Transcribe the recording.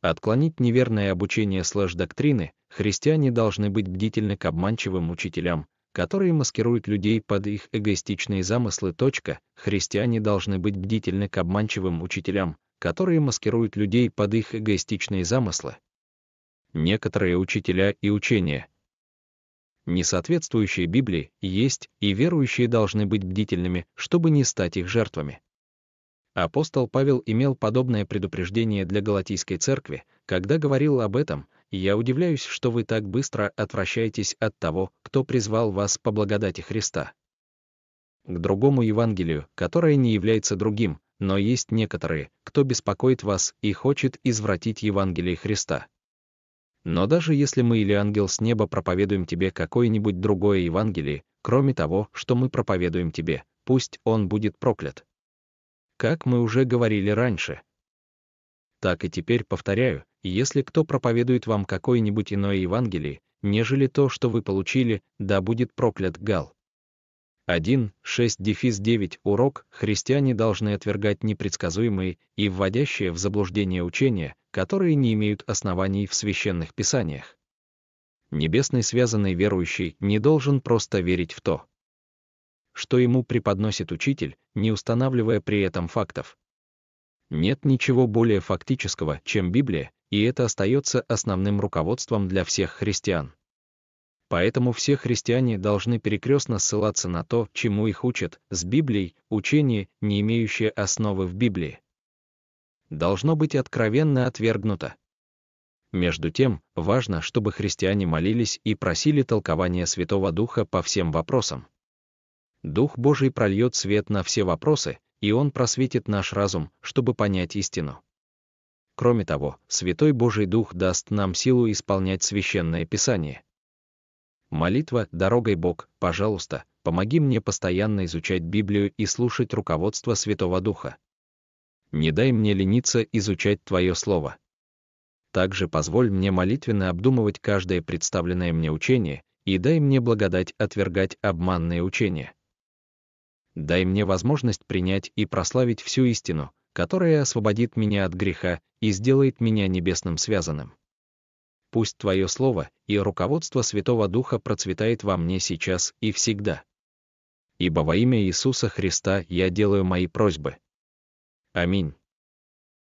Отклонить неверное обучение слэш-доктрины христиане должны быть бдительны к обманчивым учителям, которые маскируют людей под их эгоистичные замыслы. Точка. Христиане должны быть бдительны к обманчивым учителям, которые маскируют людей под их эгоистичные замыслы. Некоторые учителя и учения, не соответствующие Библии, есть, и верующие должны быть бдительными, чтобы не стать их жертвами. Апостол Павел имел подобное предупреждение для Галатийской церкви, когда говорил об этом, и я удивляюсь, что вы так быстро отвращаетесь от того, кто призвал вас по благодати Христа. К другому Евангелию, которое не является другим, но есть некоторые, кто беспокоит вас и хочет извратить Евангелие Христа. Но даже если мы или ангел с неба проповедуем тебе какое-нибудь другое Евангелие, кроме того, что мы проповедуем тебе, пусть он будет проклят как мы уже говорили раньше. Так и теперь повторяю, если кто проповедует вам какое-нибудь иное Евангелие, нежели то, что вы получили, да будет проклят Гал. 1, 6, дефис 9, урок, христиане должны отвергать непредсказуемые и вводящие в заблуждение учения, которые не имеют оснований в священных писаниях. Небесный связанный верующий не должен просто верить в то, что ему преподносит учитель, не устанавливая при этом фактов. Нет ничего более фактического, чем Библия, и это остается основным руководством для всех христиан. Поэтому все христиане должны перекрестно ссылаться на то, чему их учат, с Библией, учение, не имеющее основы в Библии. Должно быть откровенно отвергнуто. Между тем, важно, чтобы христиане молились и просили толкования Святого Духа по всем вопросам. Дух Божий прольет свет на все вопросы, и Он просветит наш разум, чтобы понять истину. Кроме того, Святой Божий Дух даст нам силу исполнять священное Писание. Молитва «Дорогой Бог, пожалуйста, помоги мне постоянно изучать Библию и слушать руководство Святого Духа. Не дай мне лениться изучать Твое Слово. Также позволь мне молитвенно обдумывать каждое представленное мне учение и дай мне благодать отвергать обманные учения. Дай мне возможность принять и прославить всю истину, которая освободит меня от греха и сделает меня небесным связанным. Пусть Твое Слово и руководство Святого Духа процветает во мне сейчас и всегда. Ибо во имя Иисуса Христа я делаю мои просьбы. Аминь.